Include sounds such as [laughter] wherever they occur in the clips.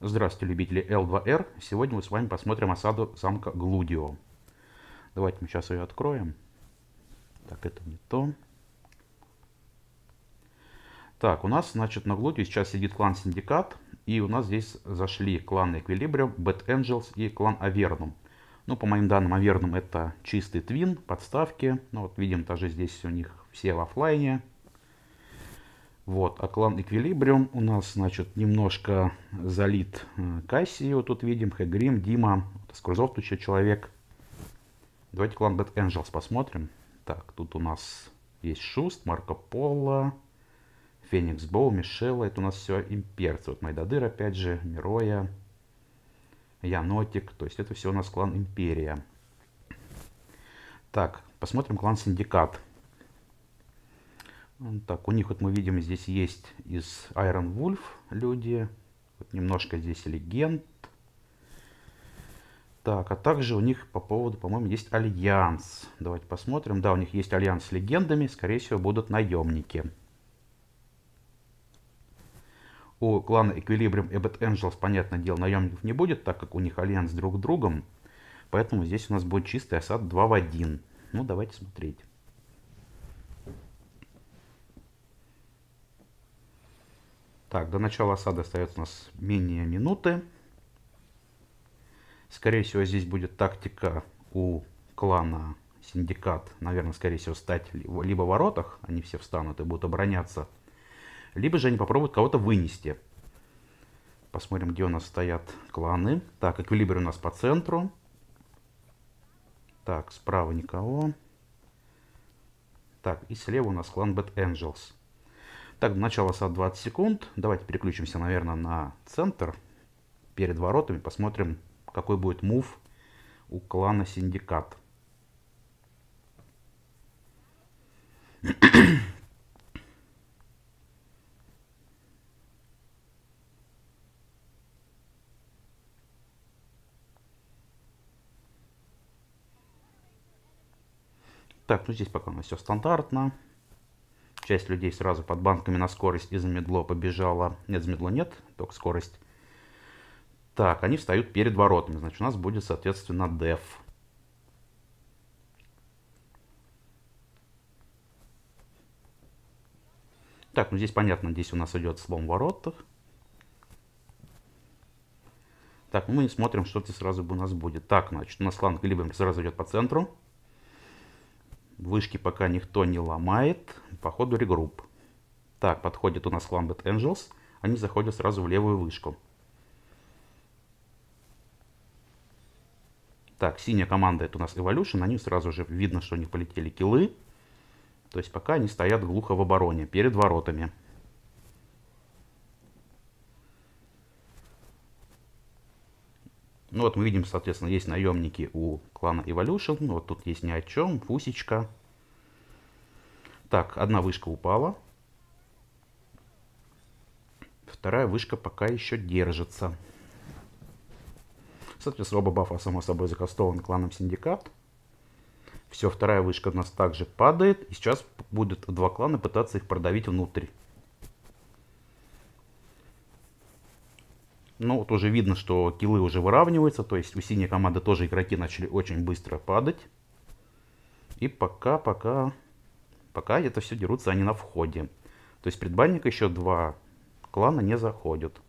Здравствуйте, любители L2R. Сегодня мы с вами посмотрим осаду самка Глудио. Давайте мы сейчас ее откроем. Так, это не то. Так, у нас, значит, на Глудио сейчас сидит клан Синдикат. И у нас здесь зашли кланы Эквилибриум, Бэт Angels и клан Авернум. Ну, по моим данным, Авернум это чистый твин, подставки. Ну, вот видим, даже здесь у них все в офлайне. Вот, а клан Эквилибриум у нас, значит, немножко залит э, Кассио, тут видим, Хэгрим, Дима, Скорзов тут еще человек. Давайте клан Бэт Angels посмотрим. Так, тут у нас есть Шуст, Марко Поло, Феникс Боу, Мишела. Это у нас все имперцы. Вот Майдадыр, опять же, Мироя, Янотик. То есть это все у нас клан Империя. Так, посмотрим клан Синдикат. Так, у них вот мы видим здесь есть из Iron Wolf люди. Вот немножко здесь легенд. Так, а также у них по поводу, по-моему, есть альянс. Давайте посмотрим. Да, у них есть альянс с легендами. Скорее всего, будут наемники. У клана Equilibrium и Bad Angels, понятное дело, наемников не будет, так как у них альянс друг с другом. Поэтому здесь у нас будет чистый осад 2 в 1. Ну, давайте смотреть. Так, до начала осады остается у нас менее минуты. Скорее всего, здесь будет тактика у клана Синдикат, наверное, скорее всего, стать либо в воротах, они все встанут и будут обороняться, либо же они попробуют кого-то вынести. Посмотрим, где у нас стоят кланы. Так, эквилибр у нас по центру. Так, справа никого. Так, и слева у нас клан Bad Angels. Так, начало со 20 секунд. Давайте переключимся, наверное, на центр перед воротами. Посмотрим, какой будет мув у клана Синдикат. Так, ну здесь пока у нас все стандартно. Часть людей сразу под банками на скорость из медло побежала. Нет, замедло нет, только скорость. Так, они встают перед воротами. Значит, у нас будет, соответственно, def. Так, ну здесь понятно, здесь у нас идет слом воротах. Так, ну, мы смотрим, что здесь сразу у нас будет. Так, значит, у нас фланг либо сразу идет по центру. Вышки пока никто не ломает. По ходу регрупп. Так, подходит у нас Ламбет Angels. Они заходят сразу в левую вышку. Так, синяя команда это у нас Evolution. Они сразу же видно, что у них полетели киллы. То есть пока они стоят глухо в обороне перед воротами. Ну вот мы видим, соответственно, есть наемники у клана Evolution. Ну, вот тут есть ни о чем, фусечка. Так, одна вышка упала. Вторая вышка пока еще держится. Соответственно, оба бафа, само собой, закастован кланом Синдикат. Все, вторая вышка у нас также падает. И сейчас будут два клана пытаться их продавить внутрь. Ну, вот уже видно, что килы уже выравниваются, то есть у синей команды тоже игроки начали очень быстро падать. И пока, пока, пока это все дерутся они на входе. То есть предбанник еще два клана не заходят.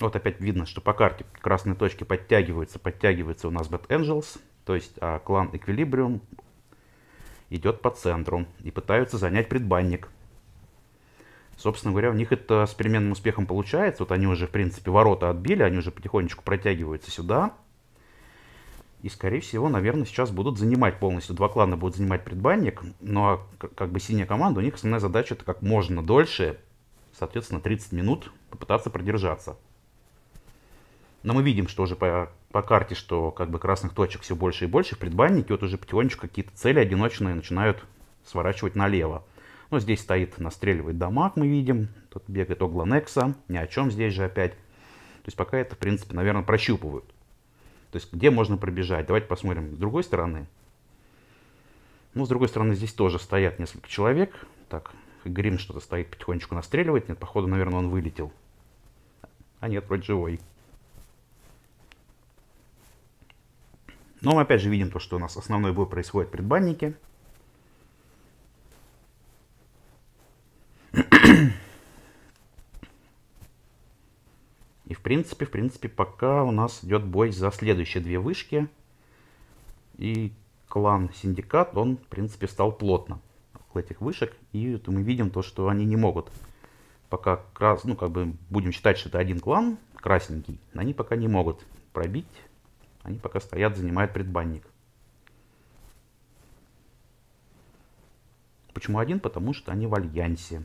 Вот опять видно, что по карте красные точки подтягиваются, подтягиваются у нас Bad Angels, то есть а клан Equilibrium идет по центру и пытаются занять предбанник. Собственно говоря, у них это с переменным успехом получается. Вот они уже, в принципе, ворота отбили, они уже потихонечку протягиваются сюда. И, скорее всего, наверное, сейчас будут занимать полностью. Два клана будут занимать предбанник. Но, ну, а как бы, синяя команда, у них основная задача это как можно дольше, соответственно, 30 минут попытаться продержаться. Но мы видим, что уже по, по карте, что как бы красных точек все больше и больше в предбаннике. Вот уже потихонечку какие-то цели одиночные начинают сворачивать налево. Но ну, здесь стоит, настреливает дамаг, мы видим. Тут бегает Огла Некса, ни о чем здесь же опять. То есть пока это, в принципе, наверное, прощупывают. То есть где можно пробежать? Давайте посмотрим с другой стороны. Ну, с другой стороны, здесь тоже стоят несколько человек. Так, Грим что-то стоит, потихонечку настреливает. Нет, походу, наверное, он вылетел. А нет, вроде живой. Но мы опять же видим то, что у нас основной бой происходит в предбаннике. И в принципе, в принципе, пока у нас идет бой за следующие две вышки. И клан Синдикат, он, в принципе, стал плотно около этих вышек. И это мы видим то, что они не могут пока крас... Ну, как бы будем считать, что это один клан красненький. Они пока не могут пробить. Они пока стоят, занимают предбанник. Почему один? Потому что они в альянсе.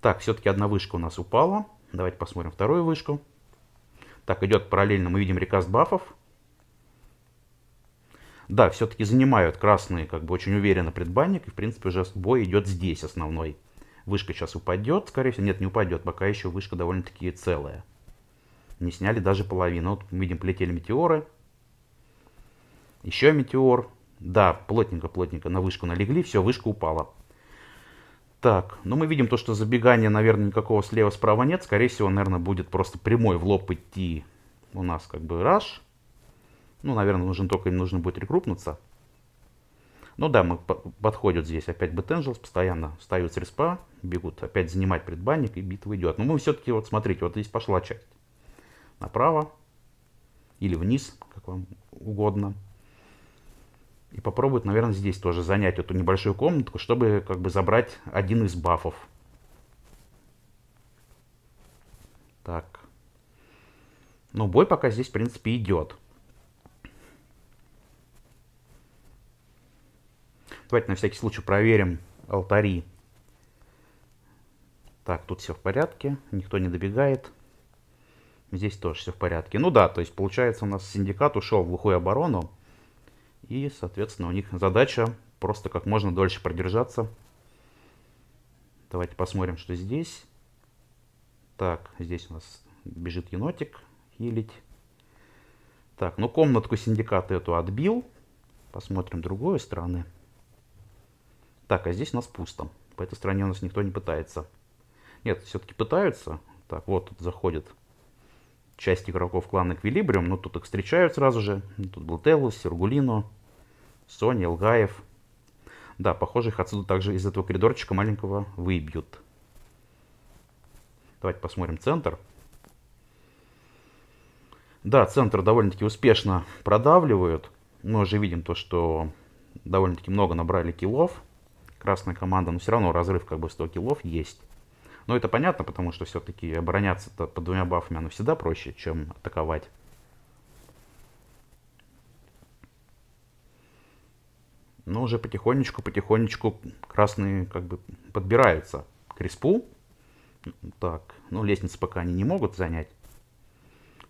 Так, все-таки одна вышка у нас упала. Давайте посмотрим вторую вышку. Так, идет параллельно, мы видим рекаст бафов. Да, все-таки занимают красные, как бы очень уверенно предбанник. И, в принципе, уже бой идет здесь основной. Вышка сейчас упадет, скорее всего. Нет, не упадет, пока еще вышка довольно-таки целая. Не сняли даже половину. Вот мы видим, полетели метеоры. Еще метеор. Да, плотненько-плотненько на вышку налегли. Все, вышка упала. Так, ну мы видим то, что забегания, наверное, никакого слева-справа нет. Скорее всего, наверное, будет просто прямой в лоб идти у нас как бы раш. Ну, наверное, нужен только им нужно будет рекрупнуться. Ну да, мы подходят здесь опять Бетенжелс, постоянно встают с респа, бегут опять занимать предбанник, и битва идет. Но мы все-таки, вот смотрите, вот здесь пошла часть. Направо или вниз, как вам угодно. И попробует, наверное, здесь тоже занять эту небольшую комнатку, чтобы как бы забрать один из бафов. Так. Ну, бой пока здесь, в принципе, идет. Давайте на всякий случай проверим алтари. Так, тут все в порядке, никто не добегает. Здесь тоже все в порядке. Ну да, то есть получается у нас синдикат ушел в глухую оборону. И, соответственно, у них задача просто как можно дольше продержаться. Давайте посмотрим, что здесь. Так, здесь у нас бежит енотик хилить. Так, ну комнатку синдиката эту отбил. Посмотрим другой стороны. Так, а здесь у нас пусто. По этой стороне у нас никто не пытается. Нет, все-таки пытаются. Так, вот тут заходит часть игроков клана Эквилибриум. Ну, тут их встречают сразу же. Тут Блутеллу, Сергулино. Сони, Илгаев. Да, похоже, их отсюда также из этого коридорчика маленького выбьют. Давайте посмотрим центр. Да, центр довольно-таки успешно продавливают. Мы уже видим то, что довольно-таки много набрали киллов. Красная команда, но все равно разрыв как бы 100 киллов есть. Но это понятно, потому что все-таки обороняться-то под двумя бафами оно всегда проще, чем атаковать. но уже потихонечку-потихонечку красные как бы подбираются к респу. Так, ну лестницы пока они не могут занять.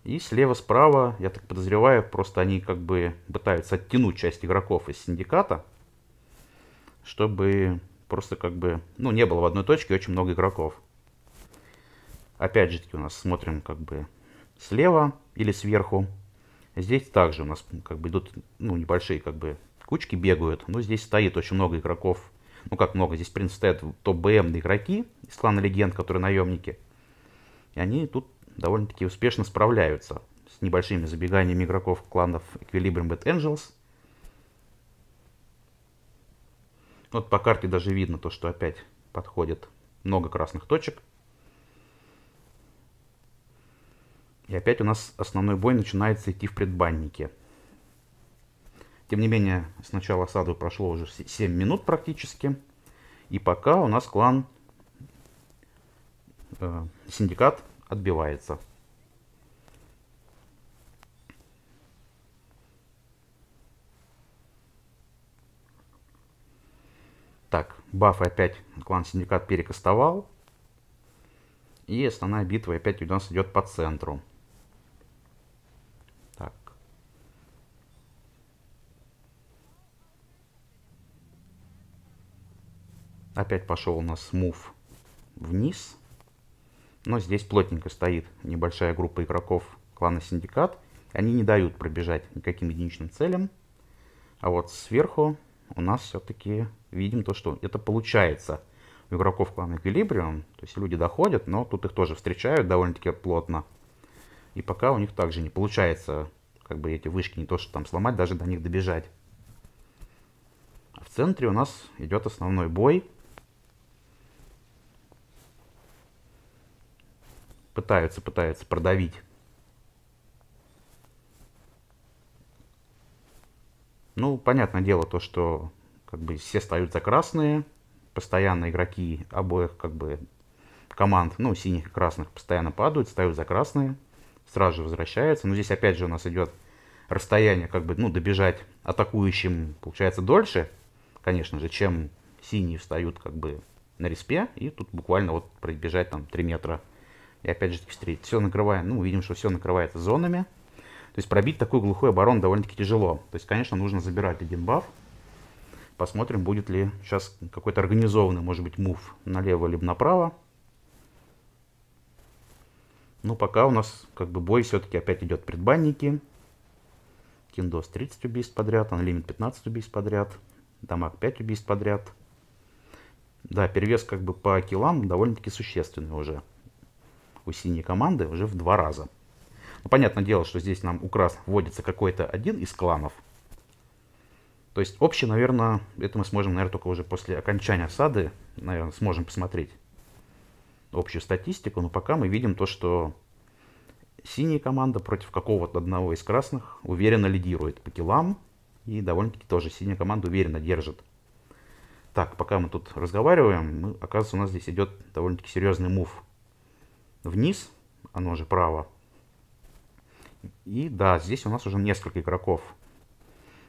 И слева-справа, я так подозреваю, просто они как бы пытаются оттянуть часть игроков из синдиката, чтобы просто как бы, ну, не было в одной точке очень много игроков. Опять же таки у нас смотрим как бы слева или сверху. Здесь также у нас как бы идут, ну, небольшие как бы кучки бегают. Ну, здесь стоит очень много игроков. Ну, как много, здесь, в принципе, стоят топ-БМ игроки из клана Легенд, которые наемники. И они тут довольно-таки успешно справляются с небольшими забеганиями игроков кланов Equilibrium Bad Angels. Вот по карте даже видно то, что опять подходит много красных точек. И опять у нас основной бой начинается идти в предбаннике. Тем не менее, с начала осады прошло уже 7 минут практически. И пока у нас клан, э, синдикат отбивается. Так, бафы опять клан синдикат перекастовал. И основная битва опять у нас идет по центру. Опять пошел у нас мув вниз. Но здесь плотненько стоит небольшая группа игроков клана Синдикат. Они не дают пробежать никаким единичным целям. А вот сверху у нас все-таки видим то, что это получается у игроков клана Эквилибриум. То есть люди доходят, но тут их тоже встречают довольно-таки плотно. И пока у них также не получается как бы эти вышки не то что там сломать, даже до них добежать. в центре у нас идет основной бой. пытаются, пытаются продавить. Ну, понятное дело то, что как бы все стают за красные, постоянно игроки обоих как бы команд, ну, синих и красных постоянно падают, стают за красные, сразу же возвращаются. Но здесь опять же у нас идет расстояние, как бы, ну, добежать атакующим, получается, дольше, конечно же, чем синие встают как бы на респе, и тут буквально вот пробежать там 3 метра и опять же таки встретить. Все накрывает ну, видим, что все накрывает зонами. То есть пробить такую глухую оборону довольно-таки тяжело. То есть, конечно, нужно забирать один баф. Посмотрим, будет ли сейчас какой-то организованный, может быть, мув налево либо направо. ну пока у нас как бы бой все-таки опять идет предбанники. Киндос 30 убийств подряд, Unlimited 15 убийств подряд, Дамаг 5 убийств подряд. Да, перевес как бы по килам довольно-таки существенный уже у синей команды уже в два раза. Ну, понятное дело, что здесь нам у красных вводится какой-то один из кланов. То есть общий, наверное, это мы сможем, наверное, только уже после окончания сады, наверное, сможем посмотреть общую статистику. Но пока мы видим то, что синяя команда против какого-то одного из красных уверенно лидирует по килам. И довольно-таки тоже синяя команда уверенно держит. Так, пока мы тут разговариваем, мы, оказывается, у нас здесь идет довольно-таки серьезный мув вниз, оно же право. И да, здесь у нас уже несколько игроков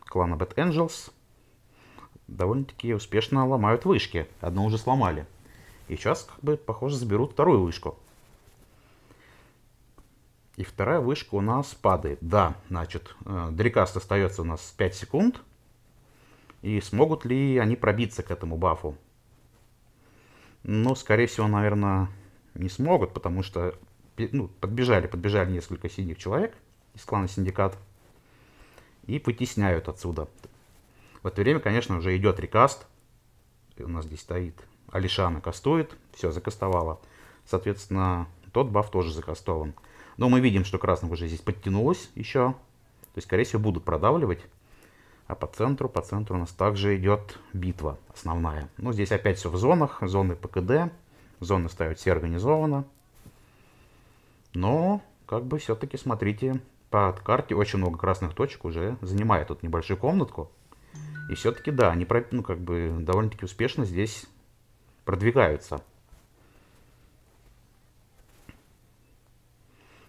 клана Bad Angels довольно-таки успешно ломают вышки. Одну уже сломали. И сейчас, как бы, похоже, заберут вторую вышку. И вторая вышка у нас падает. Да, значит, э, Дрикаст остается у нас 5 секунд. И смогут ли они пробиться к этому бафу? Ну, скорее всего, наверное, не смогут, потому что ну, подбежали, подбежали несколько синих человек из клана Синдикат и вытесняют отсюда. В это время, конечно, уже идет рекаст. И у нас здесь стоит Алишана кастует. Все, закастовала. Соответственно, тот баф тоже закастован. Но мы видим, что красных уже здесь подтянулось еще. То есть, скорее всего, будут продавливать. А по центру, по центру у нас также идет битва основная. Ну, здесь опять все в зонах. Зоны ПКД. Зоны ставят все организованно. Но, как бы, все-таки смотрите по карте. Очень много красных точек уже занимает тут небольшую комнатку. И все-таки, да, они ну, как бы довольно-таки успешно здесь продвигаются.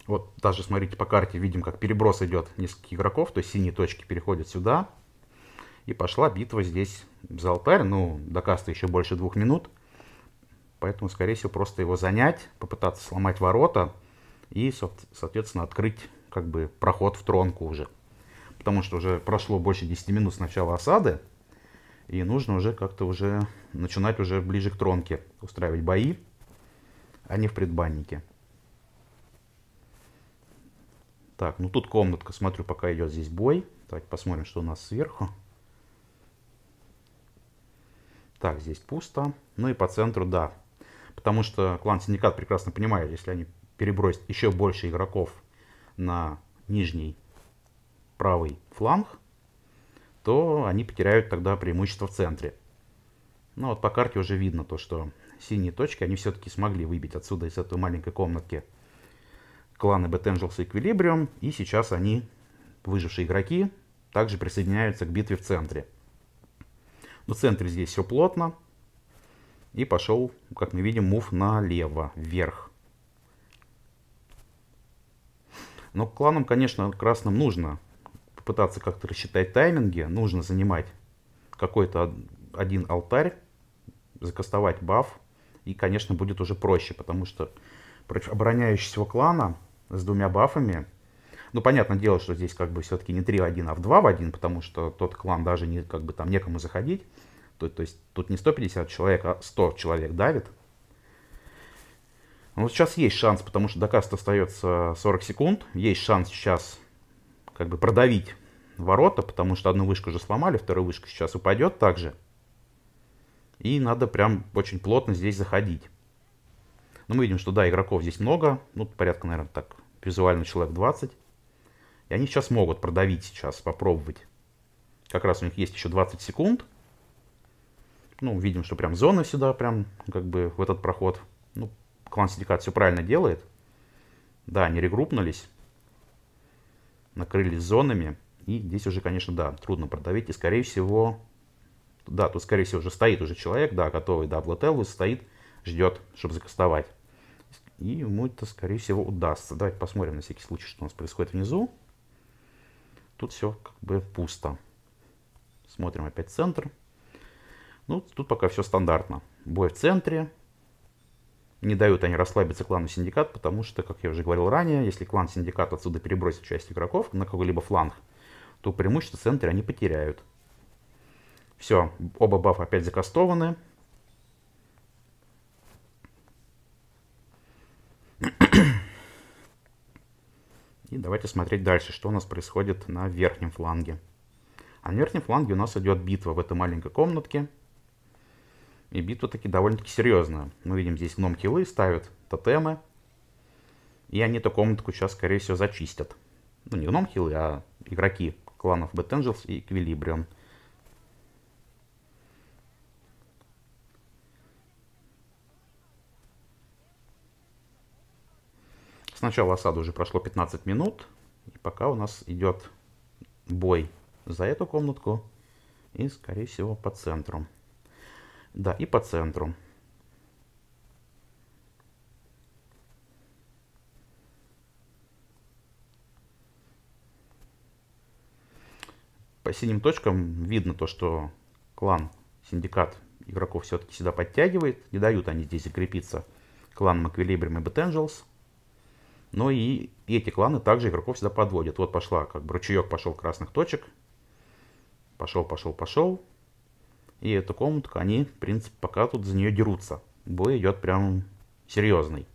Вот даже, смотрите, по карте видим, как переброс идет нескольких игроков. То есть синие точки переходят сюда. И пошла битва здесь за алтарь. Ну, до каста еще больше двух минут. Поэтому, скорее всего, просто его занять, попытаться сломать ворота и, соответственно, открыть как бы проход в тронку уже. Потому что уже прошло больше 10 минут с начала осады, и нужно уже как-то уже начинать уже ближе к тронке устраивать бои, а не в предбаннике. Так, ну тут комнатка, смотрю, пока идет здесь бой. Давайте посмотрим, что у нас сверху. Так, здесь пусто. Ну и по центру, да, Потому что клан Синдикат прекрасно понимает, если они перебросят еще больше игроков на нижний правый фланг, то они потеряют тогда преимущество в центре. Но вот по карте уже видно то, что синие точки, они все-таки смогли выбить отсюда из этой маленькой комнатки кланы Бетенджелс и Эквилибриум. И сейчас они, выжившие игроки, также присоединяются к битве в центре. В центре здесь все плотно. И пошел, как мы видим, мув налево, вверх. Но кланам, конечно, красным нужно попытаться как-то рассчитать тайминги. Нужно занимать какой-то один алтарь, закастовать баф. И, конечно, будет уже проще, потому что против обороняющегося клана с двумя бафами ну, понятное дело, что здесь как бы все-таки не 3 в 1, а в 2 в 1, потому что тот клан даже не, как бы там некому заходить. То, то есть тут не 150 человек, а 100 человек давит. Но ну, сейчас есть шанс, потому что до каста остается 40 секунд. Есть шанс сейчас как бы продавить ворота, потому что одну вышку уже сломали, вторая вышка сейчас упадет также. И надо прям очень плотно здесь заходить. Но ну, мы видим, что да, игроков здесь много. Ну, порядка, наверное, так, визуально человек 20. И они сейчас могут продавить сейчас, попробовать. Как раз у них есть еще 20 секунд ну, видим, что прям зона сюда, прям как бы в этот проход. Ну, клан синдикат все правильно делает. Да, они регруппнулись, накрылись зонами. И здесь уже, конечно, да, трудно продавить. И, скорее всего, да, тут, скорее всего, уже стоит уже человек, да, готовый, да, Блателлу стоит, ждет, чтобы закастовать. И ему это, скорее всего, удастся. Давайте посмотрим на всякий случай, что у нас происходит внизу. Тут все как бы пусто. Смотрим опять центр. Ну, тут пока все стандартно. Бой в центре. Не дают они расслабиться клану Синдикат, потому что, как я уже говорил ранее, если клан Синдикат отсюда перебросит часть игроков на какой-либо фланг, то преимущество в центре они потеряют. Все, оба бафа опять закастованы. И давайте смотреть дальше, что у нас происходит на верхнем фланге. А на верхнем фланге у нас идет битва в этой маленькой комнатке. И битва таки довольно-таки серьезная. Мы видим здесь гном хилы ставят тотемы. И они эту комнатку сейчас, скорее всего, зачистят. Ну, не гном хилы, а игроки кланов Бэтэнджелс и Эквилибрион. Сначала начала осады уже прошло 15 минут. И пока у нас идет бой за эту комнатку и, скорее всего, по центру. Да, и по центру. По синим точкам видно то, что клан, синдикат игроков все-таки сюда подтягивает. Не дают они здесь закрепиться клан Маквилибриум и Бетенджелс, Но и эти кланы также игроков сюда подводят. Вот пошла, как бы ручеек пошел красных точек. Пошел, пошел, пошел. И эту комнатку они, в принципе, пока тут за нее дерутся. Бой идет прям серьезный.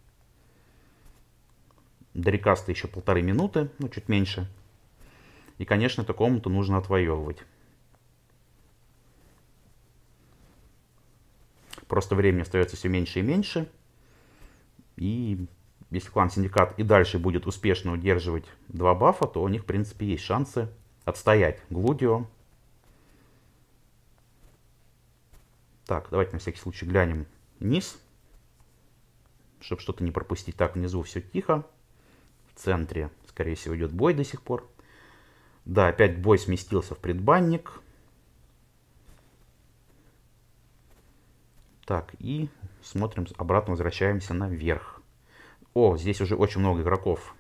До рекаста еще полторы минуты, ну чуть меньше. И, конечно, эту комнату нужно отвоевывать. Просто времени остается все меньше и меньше. И если клан Синдикат и дальше будет успешно удерживать два бафа, то у них, в принципе, есть шансы отстоять Глудио Так, давайте на всякий случай глянем вниз, чтобы что-то не пропустить. Так, внизу все тихо. В центре, скорее всего, идет бой до сих пор. Да, опять бой сместился в предбанник. Так, и смотрим, обратно возвращаемся наверх. О, здесь уже очень много игроков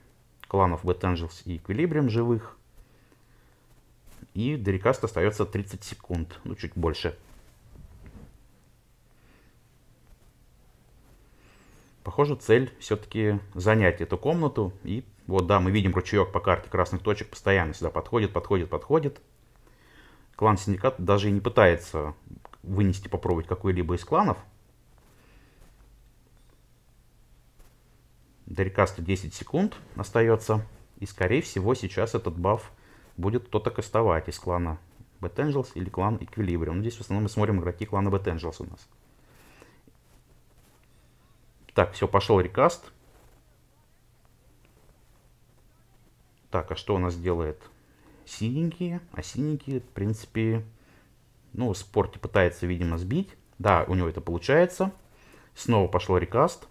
кланов Bad Angels и Equilibrium живых. И до рекаста остается 30 секунд, ну чуть больше. Похоже, цель все-таки занять эту комнату. И вот, да, мы видим ручеек по карте красных точек постоянно сюда подходит, подходит, подходит. Клан Синдикат даже и не пытается вынести, попробовать какой-либо из кланов. До рекаста 10 секунд остается. И, скорее всего, сейчас этот баф будет кто-то кастовать из клана Bad Angels или клан Equilibrium. Ну, здесь в основном мы смотрим игроки клана Bad Angels у нас. Так, все, пошел рекаст. Так, а что у нас делает? Синенькие. А синенькие, в принципе, ну, спорте типа пытается, видимо, сбить. Да, у него это получается. Снова пошло рекаст.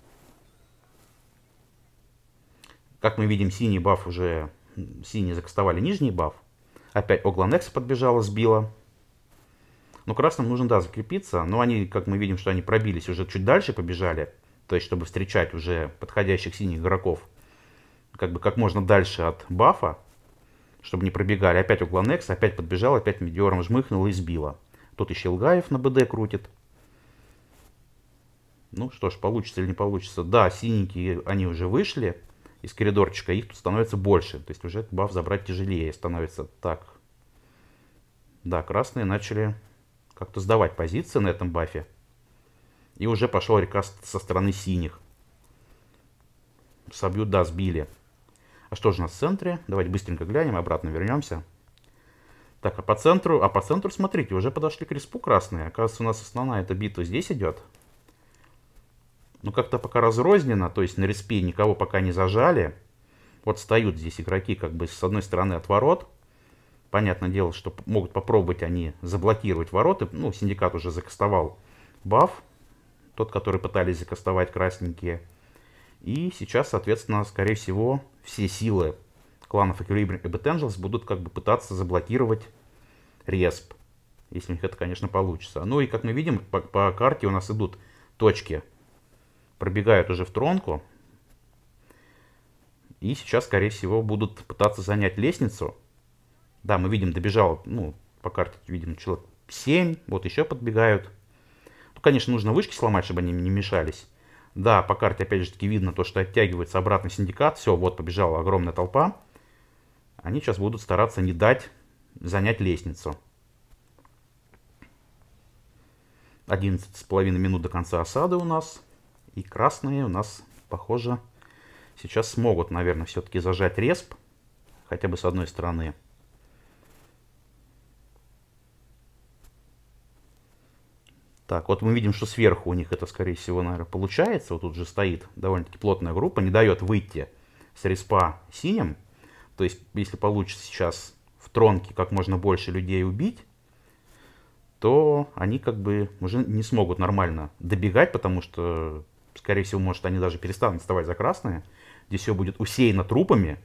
Как мы видим, синий баф уже... Синие закастовали нижний баф. Опять Огламнекс подбежала, сбила. Но ну, красным нужно, да, закрепиться. Но они, как мы видим, что они пробились уже чуть дальше, побежали то есть чтобы встречать уже подходящих синих игроков как бы как можно дальше от бафа, чтобы не пробегали. Опять угла Некс, опять подбежал, опять медиором жмыхнул и сбила. Тут еще Илгаев на БД крутит. Ну что ж, получится или не получится. Да, синенькие, они уже вышли из коридорчика, их тут становится больше. То есть уже баф забрать тяжелее становится. Так. Да, красные начали как-то сдавать позиции на этом бафе. И уже пошел рекаст со стороны синих. Собьют, да, сбили. А что же у нас в центре? Давайте быстренько глянем, обратно вернемся. Так, а по центру, а по центру, смотрите, уже подошли к респу красные. Оказывается, у нас основная эта битва здесь идет. Ну как-то пока разрознено, то есть на респе никого пока не зажали. Вот стоят здесь игроки как бы с одной стороны от ворот. Понятное дело, что могут попробовать они заблокировать вороты. Ну, синдикат уже закастовал баф тот, который пытались закастовать красненькие. И сейчас, соответственно, скорее всего, все силы кланов Equilibrium и Betangels будут как бы пытаться заблокировать респ. Если у них это, конечно, получится. Ну и, как мы видим, по, по карте у нас идут точки. Пробегают уже в тронку. И сейчас, скорее всего, будут пытаться занять лестницу. Да, мы видим, добежал, ну, по карте видим, человек 7. Вот еще подбегают. Конечно, нужно вышки сломать, чтобы они не мешались. Да, по карте опять же таки видно то, что оттягивается обратный синдикат. Все, вот побежала огромная толпа. Они сейчас будут стараться не дать занять лестницу. 11 с половиной минут до конца осады у нас. И красные у нас, похоже, сейчас смогут, наверное, все-таки зажать респ. Хотя бы с одной стороны. Так, вот мы видим, что сверху у них это, скорее всего, наверное, получается. Вот тут же стоит довольно-таки плотная группа, не дает выйти с респа синим. То есть, если получится сейчас в тронке как можно больше людей убить, то они как бы уже не смогут нормально добегать, потому что, скорее всего, может, они даже перестанут вставать за красные. Здесь все будет усеяно трупами.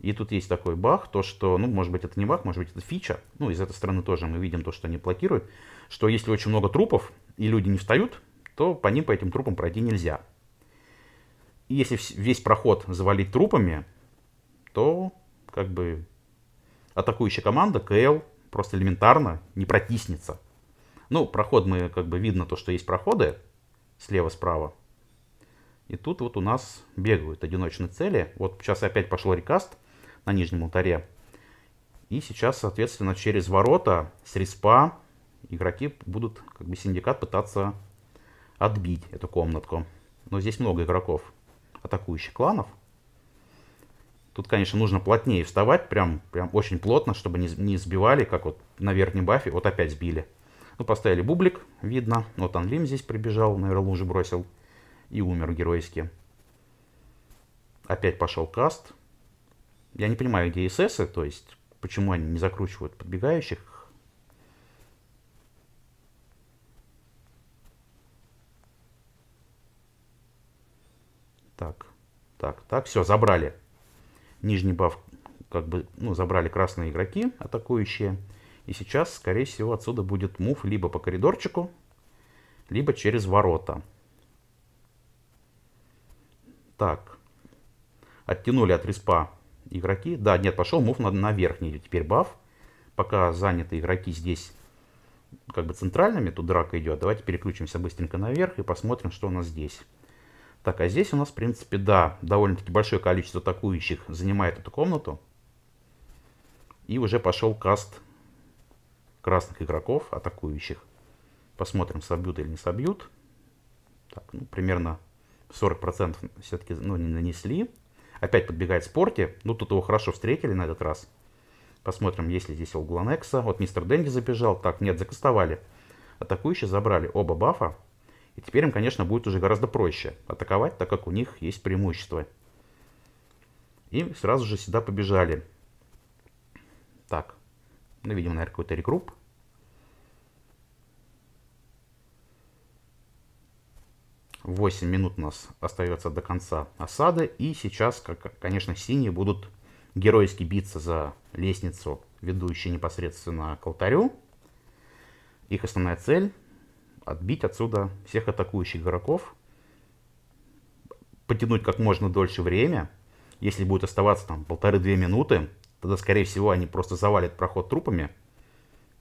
И тут есть такой бах, то что, ну, может быть, это не бах, может быть, это фича. Ну, из этой стороны тоже мы видим то, что они блокируют что если очень много трупов и люди не встают, то по ним, по этим трупам пройти нельзя. И если весь проход завалить трупами, то как бы атакующая команда, КЛ, просто элементарно не протиснется. Ну, проход мы, как бы, видно то, что есть проходы слева-справа. И тут вот у нас бегают одиночные цели. Вот сейчас опять пошел рекаст на нижнем алтаре. И сейчас, соответственно, через ворота с респа игроки будут как бы синдикат пытаться отбить эту комнатку. Но здесь много игроков атакующих кланов. Тут, конечно, нужно плотнее вставать, прям, прям очень плотно, чтобы не, не сбивали, как вот на верхнем бафе, вот опять сбили. Ну, поставили бублик, видно. Вот Анлим здесь прибежал, наверное, лужи бросил. И умер геройски. Опять пошел каст. Я не понимаю, где ССы, то есть, почему они не закручивают подбегающих. Так, так, так, все, забрали. Нижний баф, как бы, ну, забрали красные игроки атакующие. И сейчас, скорее всего, отсюда будет мув либо по коридорчику, либо через ворота. Так. Оттянули от респа игроки. Да, нет, пошел мув на, на верхний теперь баф. Пока заняты игроки здесь как бы центральными, тут драка идет. Давайте переключимся быстренько наверх и посмотрим, что у нас здесь. Так, а здесь у нас, в принципе, да, довольно-таки большое количество атакующих занимает эту комнату. И уже пошел каст красных игроков, атакующих. Посмотрим, собьют или не собьют. Так, ну, примерно 40% все-таки ну, не нанесли. Опять подбегает Спорти. Ну, тут его хорошо встретили на этот раз. Посмотрим, есть ли здесь Олгланекса. Вот мистер Дэнди забежал. Так, нет, закастовали. Атакующие забрали оба бафа. И теперь им, конечно, будет уже гораздо проще атаковать, так как у них есть преимущество. И сразу же сюда побежали. Так. Ну, видимо, наверное, какой-то рекруп. Восемь минут у нас остается до конца осады. И сейчас, как, конечно, синие будут геройски биться за лестницу, ведущую непосредственно к алтарю. Их основная цель отбить отсюда всех атакующих игроков, потянуть как можно дольше время. Если будет оставаться там полторы-две минуты, тогда, скорее всего, они просто завалят проход трупами.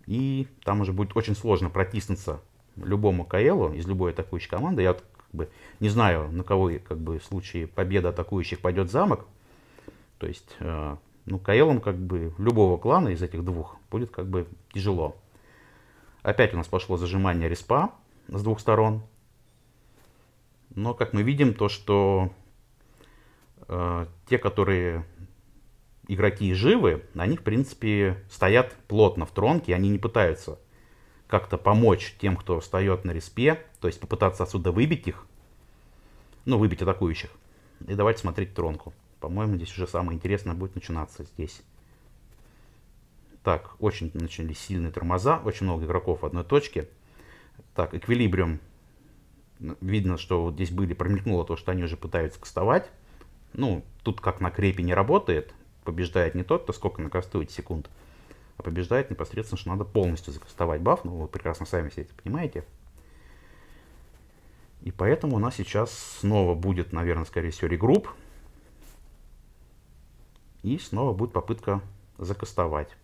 И там уже будет очень сложно протиснуться любому КЛу из любой атакующей команды. Я как бы, не знаю, на кого как бы, в случае победы атакующих пойдет замок. То есть, э, ну, КЛам как бы любого клана из этих двух будет как бы тяжело. Опять у нас пошло зажимание респа с двух сторон. Но, как мы видим, то, что э, те, которые игроки живы, они, в принципе, стоят плотно в тронке, они не пытаются как-то помочь тем, кто встает на респе, то есть попытаться отсюда выбить их, ну, выбить атакующих. И давайте смотреть тронку. По-моему, здесь уже самое интересное будет начинаться здесь. Так, очень начали сильные тормоза, очень много игроков в одной точке. Так, эквилибриум. Видно, что вот здесь были, промелькнуло то, что они уже пытаются кастовать. Ну, тут как на крепе не работает. Побеждает не тот, кто сколько накастует секунд, а побеждает непосредственно, что надо полностью закастовать баф. Ну, вы прекрасно сами все это понимаете. И поэтому у нас сейчас снова будет, наверное, скорее всего, регрупп. И снова будет попытка закастовать.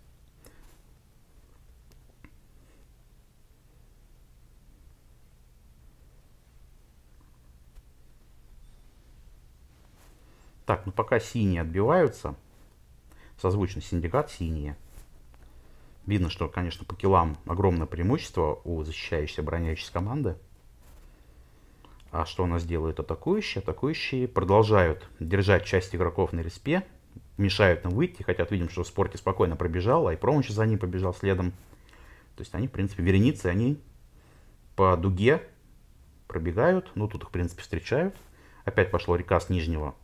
Так, ну пока синие отбиваются. Созвучно синдикат синие. Видно, что, конечно, по килам огромное преимущество у защищающейся обороняющейся команды. А что у нас делают атакующие? Атакующие продолжают держать часть игроков на респе, мешают им выйти, хотят видим, что в спорте спокойно пробежал, а и промыч за ним побежал следом. То есть они, в принципе, вереницы, они по дуге пробегают. Ну, тут их, в принципе, встречают. Опять пошло река с нижнего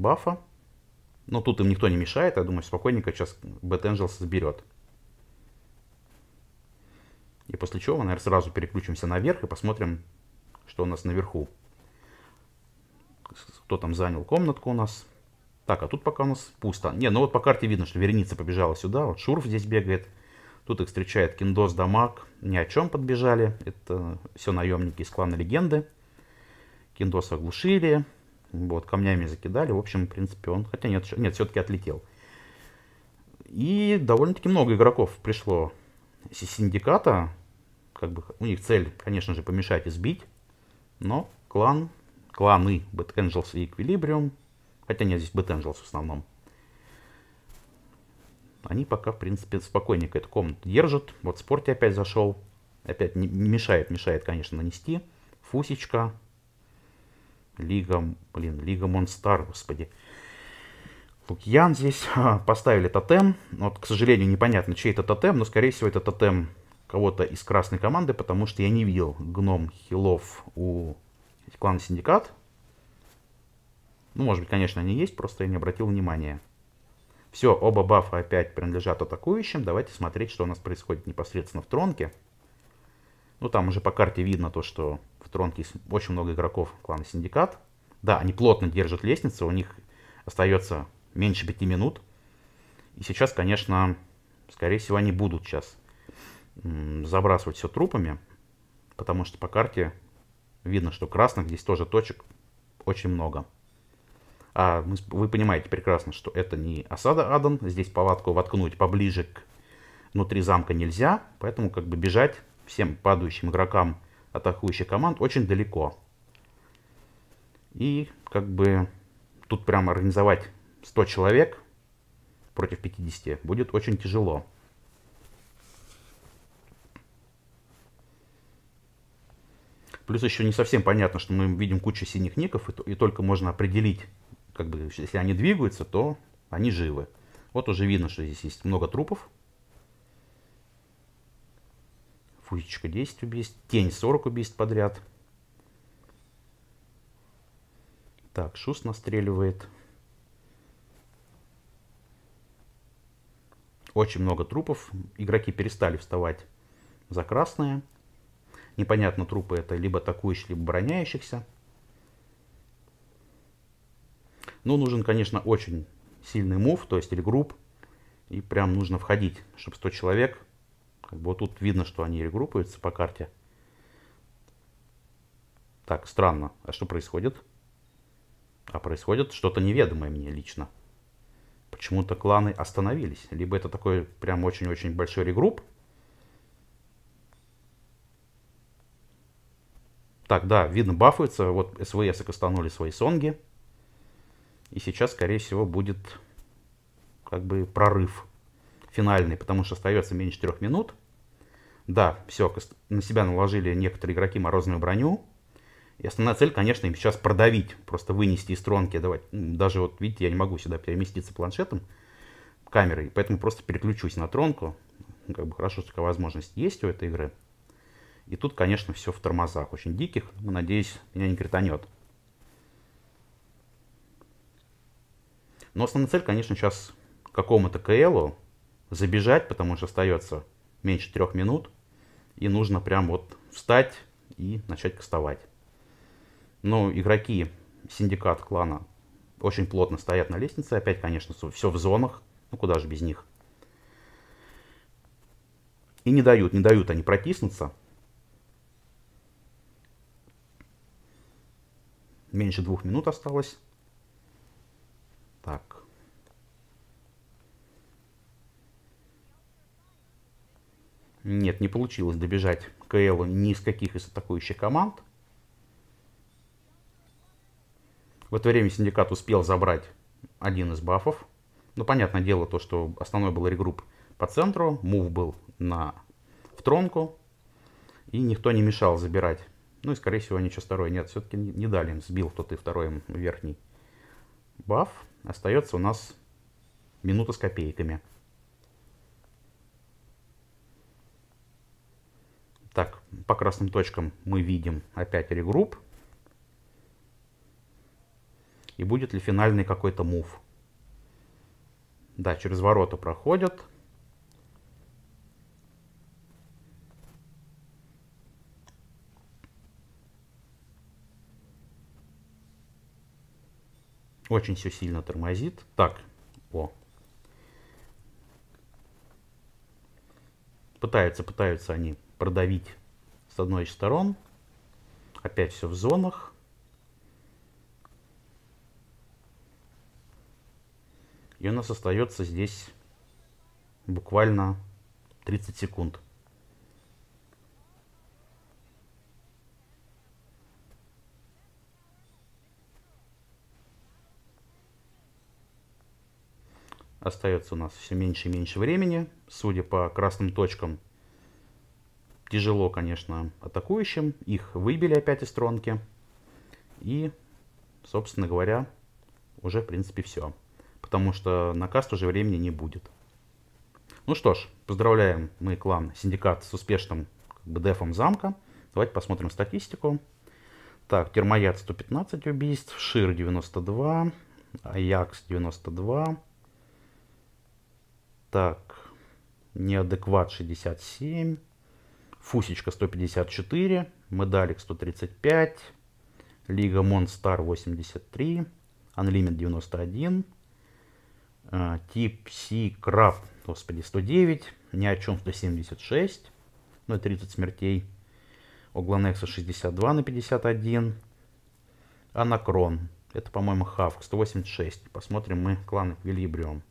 бафа. Но тут им никто не мешает. Я думаю, спокойненько сейчас Bad Angels сберет. И после чего мы, наверное, сразу переключимся наверх и посмотрим, что у нас наверху. Кто там занял комнатку у нас. Так, а тут пока у нас пусто. Не, ну вот по карте видно, что вереница побежала сюда. Вот Шурф здесь бегает. Тут их встречает Киндос, Дамаг. Ни о чем подбежали. Это все наемники из клана Легенды. Киндоса оглушили. Вот, камнями закидали. В общем, в принципе, он... Хотя нет, нет все-таки отлетел. И довольно-таки много игроков пришло с синдиката. Как бы у них цель, конечно же, помешать и сбить. Но клан, кланы Bad Angels и Equilibrium, хотя нет, здесь Bad Angels в основном, они пока, в принципе, спокойненько эту комнату держат. Вот в спорте опять зашел. Опять не мешает, мешает, конечно, нанести. Фусечка, Лига, блин, Лига Монстар, господи. Лукьян здесь [laughs] поставили тотем. Ну, вот, к сожалению, непонятно, чей это тотем, но, скорее всего, это тотем кого-то из красной команды, потому что я не видел гном хилов у клана Синдикат. Ну, может быть, конечно, они есть, просто я не обратил внимания. Все, оба бафа опять принадлежат атакующим. Давайте смотреть, что у нас происходит непосредственно в тронке. Ну, там уже по карте видно то, что в Тронке есть очень много игроков клана Синдикат. Да, они плотно держат лестницу, у них остается меньше пяти минут. И сейчас, конечно, скорее всего, они будут сейчас забрасывать все трупами, потому что по карте видно, что красных здесь тоже точек очень много. А вы понимаете прекрасно, что это не осада Адан. Здесь палатку воткнуть поближе к внутри замка нельзя, поэтому как бы бежать всем падающим игрокам атакующих команд очень далеко. И как бы тут прям организовать 100 человек против 50 будет очень тяжело. Плюс еще не совсем понятно, что мы видим кучу синих ников, и, то, и только можно определить, как бы, если они двигаются, то они живы. Вот уже видно, что здесь есть много трупов. Фузичка 10 убийств, Тень 40 убийств подряд. Так, Шус настреливает. Очень много трупов. Игроки перестали вставать за красные. Непонятно, трупы это либо атакующих, либо броняющихся. Ну, нужен, конечно, очень сильный мув, то есть или групп. И прям нужно входить, чтобы 100 человек как бы вот тут видно, что они регруппаются по карте. Так, странно. А что происходит? А происходит что-то неведомое мне лично. Почему-то кланы остановились. Либо это такой прям очень-очень большой регрупп. Так, да, видно, бафуется. Вот СВС кастанули свои сонги. И сейчас, скорее всего, будет как бы прорыв финальный, потому что остается меньше трех минут. Да, все, на себя наложили некоторые игроки морозную броню. И основная цель, конечно, им сейчас продавить, просто вынести из тронки, давать. Даже вот, видите, я не могу сюда переместиться планшетом, камерой, поэтому просто переключусь на тронку. Ну, как бы хорошо, что такая возможность есть у этой игры. И тут, конечно, все в тормозах очень диких. Надеюсь, меня не кританет. Но основная цель, конечно, сейчас какому-то КЛу забежать, потому что остается меньше трех минут. И нужно прям вот встать и начать кастовать. Но игроки синдикат клана очень плотно стоят на лестнице. Опять, конечно, все в зонах. Ну куда же без них. И не дают, не дают они протиснуться. Меньше двух минут осталось. Так, Нет, не получилось добежать к Элу ни с каких из атакующих команд. В это время синдикат успел забрать один из бафов. Но ну, понятное дело, то, что основной был регрупп по центру, мув был на в тронку, и никто не мешал забирать. Ну и, скорее всего, ничего второе нет, все-таки не дали им, сбил кто-то и второй им верхний баф. Остается у нас минута с копейками. Так, по красным точкам мы видим опять регрупп. И будет ли финальный какой-то мув. Да, через ворота проходят. Очень все сильно тормозит. Так, о. Пытаются, пытаются они продавить с одной из сторон. Опять все в зонах. И у нас остается здесь буквально 30 секунд. Остается у нас все меньше и меньше времени. Судя по красным точкам, Тяжело, конечно, атакующим. Их выбили опять из тронки. И, собственно говоря, уже, в принципе, все. Потому что на каст уже времени не будет. Ну что ж, поздравляем мы клан Синдикат с успешным как бы, дефом замка. Давайте посмотрим статистику. Так, Термояд 115 убийств, Шир 92, Аякс 92. Так, Неадекват 67. Фусечка 154, Медалик 135, Лига Монстар 83, Unlimited 91, э, Тип Си Краб, господи, 109, ни о чем 176, ну и 30 смертей. Огланекса 62 на 51, Анакрон, это, по-моему, Хавк, 186. Посмотрим мы кланы Эквилибриум.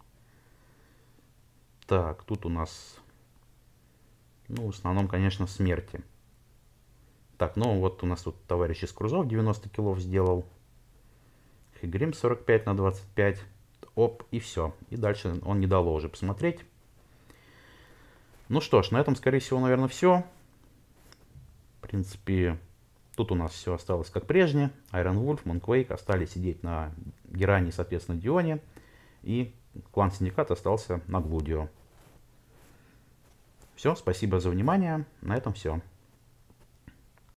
Так, тут у нас ну, в основном, конечно, смерти. Так, ну вот у нас тут товарищ из крузов 90 килов сделал. Хигрим 45 на 25. Оп, и все. И дальше он не дало уже посмотреть. Ну что ж, на этом, скорее всего, наверное, все. В принципе, тут у нас все осталось как прежде. Айрон Wolf, Монквейк остались сидеть на Геране, соответственно, Дионе. И клан Синдикат остался на Глудио. Все, спасибо за внимание. На этом все.